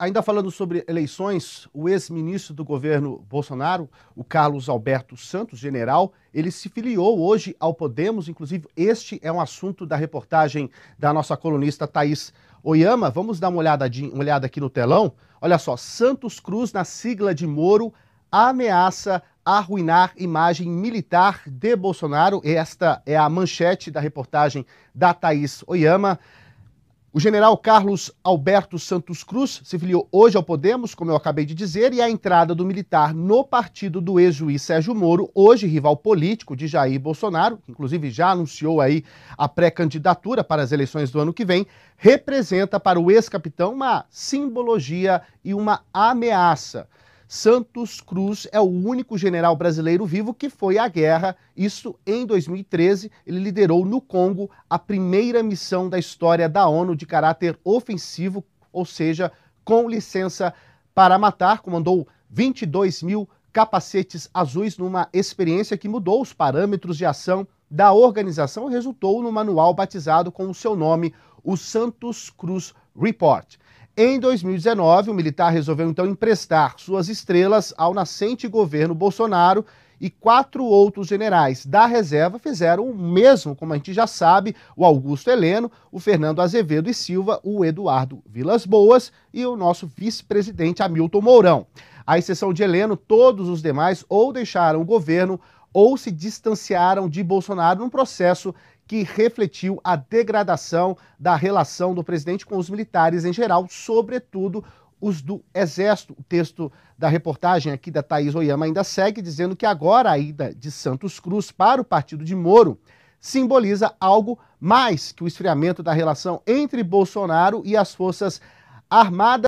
Ainda falando sobre eleições, o ex-ministro do governo Bolsonaro, o Carlos Alberto Santos, general, ele se filiou hoje ao Podemos. Inclusive, este é um assunto da reportagem da nossa colunista Thaís Oyama. Vamos dar uma olhada, de, uma olhada aqui no telão. Olha só, Santos Cruz, na sigla de Moro, ameaça arruinar imagem militar de Bolsonaro. Esta é a manchete da reportagem da Thaís Oyama. O general Carlos Alberto Santos Cruz se filiou hoje ao Podemos, como eu acabei de dizer, e a entrada do militar no partido do ex-juiz Sérgio Moro, hoje rival político de Jair Bolsonaro, que inclusive já anunciou aí a pré-candidatura para as eleições do ano que vem, representa para o ex-capitão uma simbologia e uma ameaça. Santos Cruz é o único general brasileiro vivo que foi à guerra, isso em 2013. Ele liderou no Congo a primeira missão da história da ONU de caráter ofensivo, ou seja, com licença para matar, comandou 22 mil capacetes azuis numa experiência que mudou os parâmetros de ação da organização e resultou no manual batizado com o seu nome, o Santos Cruz Report. Em 2019, o militar resolveu então emprestar suas estrelas ao nascente governo Bolsonaro e quatro outros generais da reserva fizeram o mesmo, como a gente já sabe, o Augusto Heleno, o Fernando Azevedo e Silva, o Eduardo Vilas Boas e o nosso vice-presidente Hamilton Mourão. À exceção de Heleno, todos os demais ou deixaram o governo ou se distanciaram de Bolsonaro num processo que refletiu a degradação da relação do presidente com os militares em geral, sobretudo os do Exército. O texto da reportagem aqui da Thaís Oyama ainda segue dizendo que agora a ida de Santos Cruz para o partido de Moro simboliza algo mais que o esfriamento da relação entre Bolsonaro e as forças armadas.